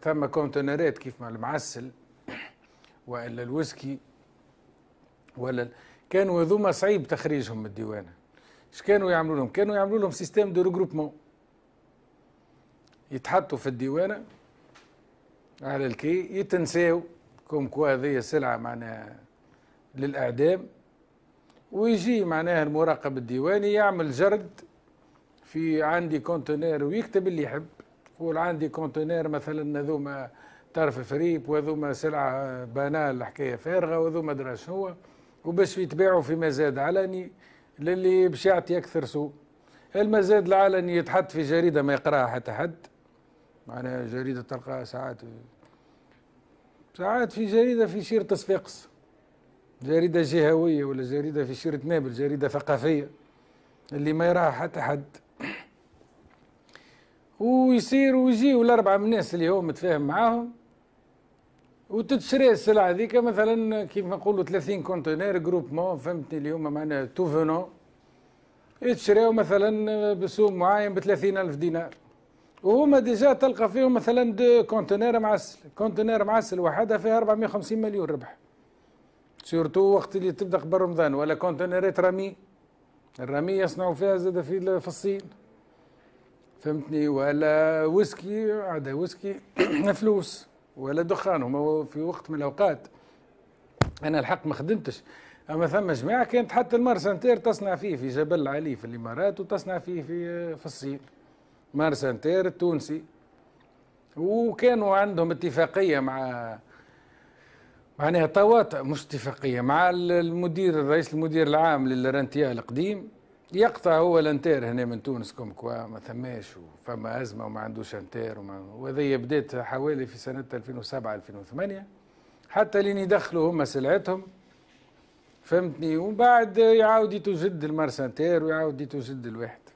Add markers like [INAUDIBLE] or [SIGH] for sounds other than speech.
ثم كونتينرات كيف ما المعسل والا الويسكي ولا كانوا هذوما صعيب تخريجهم من الديوانه اش كانوا يعملوا لهم كانوا يعملوا لهم سيستيم دو ريغروبمون يتحطوا في الديوانه على الكي يتنساو كوم كوا هذه سلعه معناها للاعدام ويجي معناها المراقب الديواني يعمل جرد في عندي كونتينر ويكتب اللي يحب يقول عندي كونتينير مثلا هذوما طرف فريب وهذوما سلعه بانال حكايه فارغه وهذوما درا شنو وباش يتباعوا في مزاد علني للي باش يعطي اكثر سوق المزاد العلني يتحط في جريده ما يقراها حتى حد معناها جريده تلقاها ساعات ساعات في جريده في شيره صفاقس جريده جهويه ولا جريده في شيره نابل جريده ثقافيه اللي ما يراها حتى حد ويصير ويجيو الاربعه من الناس اللي هو متفاهم معاهم وتتشري السلعه هذيك مثلا كيف ما نقولوا 30 كونتينر جروب ما فهمتني هما معناها تو فونون يتشريو مثلا بسوم معين ب ألف دينار وهما ديجا تلقى فيهم مثلا دو كونتينر معسل كونتينر معسل وحدها فيها 450 مليون ربح سيرتو وقت اللي تبدا قبل رمضان ولا كونتينرات رامي الرامي يصنعوا فيها زاد في الصين فهمتني ولا ويسكي عدا ويسكي [CLEARS THROAT] فلوس ولا دخان هما في وقت من الاوقات انا الحق ما خدمتش اما ثم جماعه كانت حتى سانتير تصنع فيه في جبل علي في الامارات وتصنع فيه في آه، في الصين سانتير التونسي وكانوا عندهم اتفاقيه مع معناها طواطا مش اتفاقيه مع المدير الرئيس المدير العام للرنتيا القديم يقطع هو الانتير هنا من تونس كوم كوا ما ثماش فما ازمه وما عندوش انتير وذي بدات حوالي في سنه 2007 2008 حتى لين يدخلوا هما سلعتهم فهمتني ومن بعد يعاود يتجد المرسنتير ويعاود يتجد الواحد